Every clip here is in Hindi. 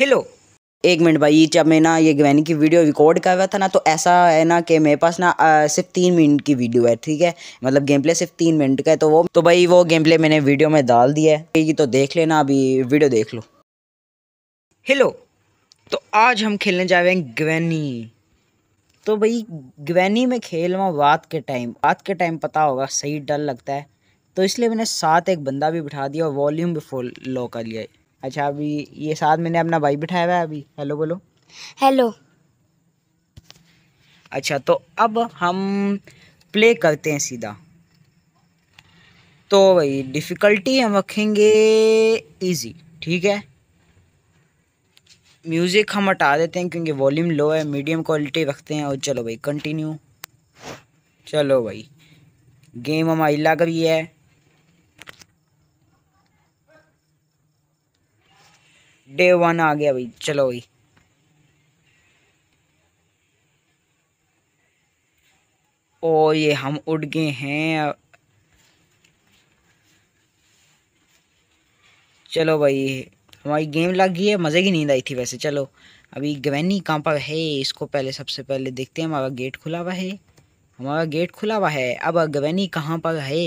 हेलो एक मिनट भाई जब मैं ना ये गवैनी की वीडियो रिकॉर्ड कर रहा था ना तो ऐसा है ना कि मेरे पास ना आ, सिर्फ तीन मिनट की वीडियो है ठीक है मतलब गेम प्ले सिर्फ तीन मिनट का है तो वो तो भाई वो गेम प्ले मैंने वीडियो में डाल दिया है तो देख लेना अभी वीडियो देख लो हेलो तो आज हम खेलने जा रहे हैं ग्वैनी तो भाई ग्वैनी में खेल रहा रात के टाइम रात के टाइम पता होगा सही डर लगता है तो इसलिए मैंने साथ एक बंदा भी बिठा दिया और वॉल्यूम भी फुल लो कर लिया अच्छा अभी ये साथ मैंने अपना भाई बिठाया हुआ है अभी हेलो बोलो हेलो अच्छा तो अब हम प्ले करते हैं सीधा तो भाई डिफ़िकल्टी हम रखेंगे इजी ठीक है म्यूज़िक हम हटा देते हैं क्योंकि वॉल्यूम लो है मीडियम क्वालिटी रखते हैं और चलो भाई कंटिन्यू चलो भाई गेम हमारी लग रही है डे वन आ गया भाई चलो भाई ओ ये हम उड़ गए हैं चलो भाई हमारी गेम लग गई है मज़े की नींद आई थी वैसे चलो अभी गवैनी कहाँ पर है इसको पहले सबसे पहले देखते हैं हमारा गेट खुला हुआ है हमारा गेट खुला हुआ है अब अगवैनी कहाँ पर है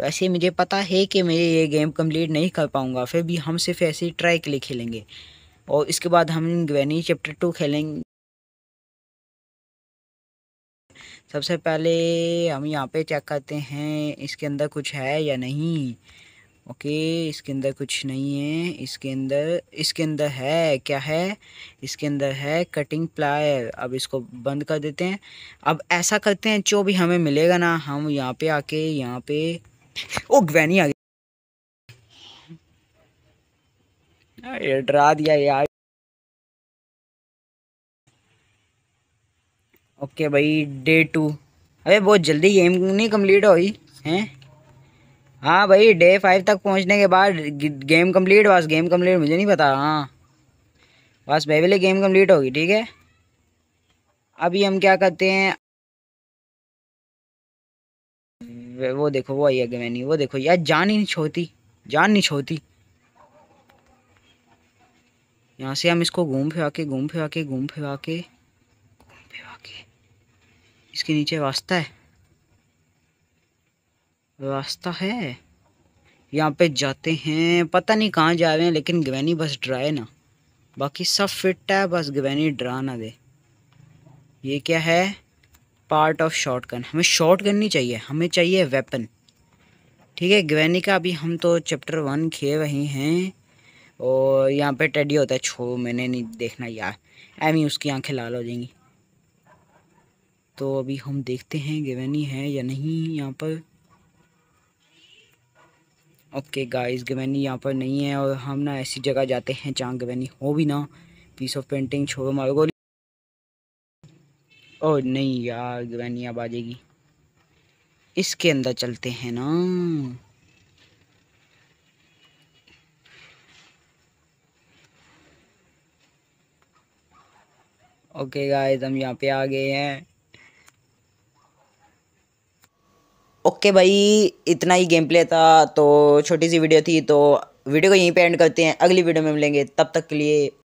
वैसे मुझे पता है कि मैं ये गेम कंप्लीट नहीं कर पाऊँगा फिर भी हम सिर्फ ऐसे ट्राई के लिए खेलेंगे और इसके बाद हम गवैनी चैप्टर टू खेलेंगे सबसे पहले हम यहाँ पे चेक करते हैं इसके अंदर कुछ है या नहीं ओके इसके अंदर कुछ नहीं है इसके अंदर इसके अंदर है क्या है इसके अंदर है कटिंग प्लायर अब इसको बंद कर देते हैं अब ऐसा करते हैं जो भी हमें मिलेगा ना हम यहाँ पे आके यहाँ पे ओ ग्वैनी आ गई डरा दिया यार ओके भाई डे टू अरे बहुत जल्दी गेम नहीं कम्प्लीट हुई हैं हाँ भाई डे फाइव तक पहुंचने के बाद गेम कंप्लीट बस गेम कंप्लीट मुझे नहीं पता हाँ बस बेबले गेम कंप्लीट होगी ठीक है अभी हम क्या करते हैं वो देखो वो आई है मैन्यू वो देखो यार जान ही नहीं छोड़ती जान नहीं छोड़ती यहाँ से हम इसको घूम फिरा के घूम फिरा के घूम फिरा के घूम फिरा के इसके नीचे वास्ता है रास्ता है यहाँ पे जाते हैं पता नहीं कहाँ जा रहे हैं लेकिन गवैनी बस ड्राए ना बाकी सब फिट है बस गवैनी ड्रा ना दे ये क्या है पार्ट ऑफ शॉर्ट गन हमें शॉर्ट गन नहीं चाहिए हमें चाहिए वेपन ठीक है गवैनी का अभी हम तो चैप्टर वन खेल रहे हैं और यहाँ पे टेडी होता है छो मैंने नहीं देखना यार एम ही उसकी आंखें लाल हो जाएंगी तो अभी हम देखते हैं गवैनी है या नहीं यहाँ पर ओके गाइस गवैनी यहाँ पर नहीं है और हम ना ऐसी जगह जाते हैं जहाँ गवैनी हो भी ना पीस ऑफ पेंटिंग छोड़ो मारो गोली और नहीं यार गवैनी अब आ जाएगी इसके अंदर चलते हैं ना ओके गाइस हम यहाँ पे आ गए हैं ओके भाई इतना ही गेम प्ले था तो छोटी सी वीडियो थी तो वीडियो को यहीं पे एंड करते हैं अगली वीडियो में मिलेंगे तब तक के लिए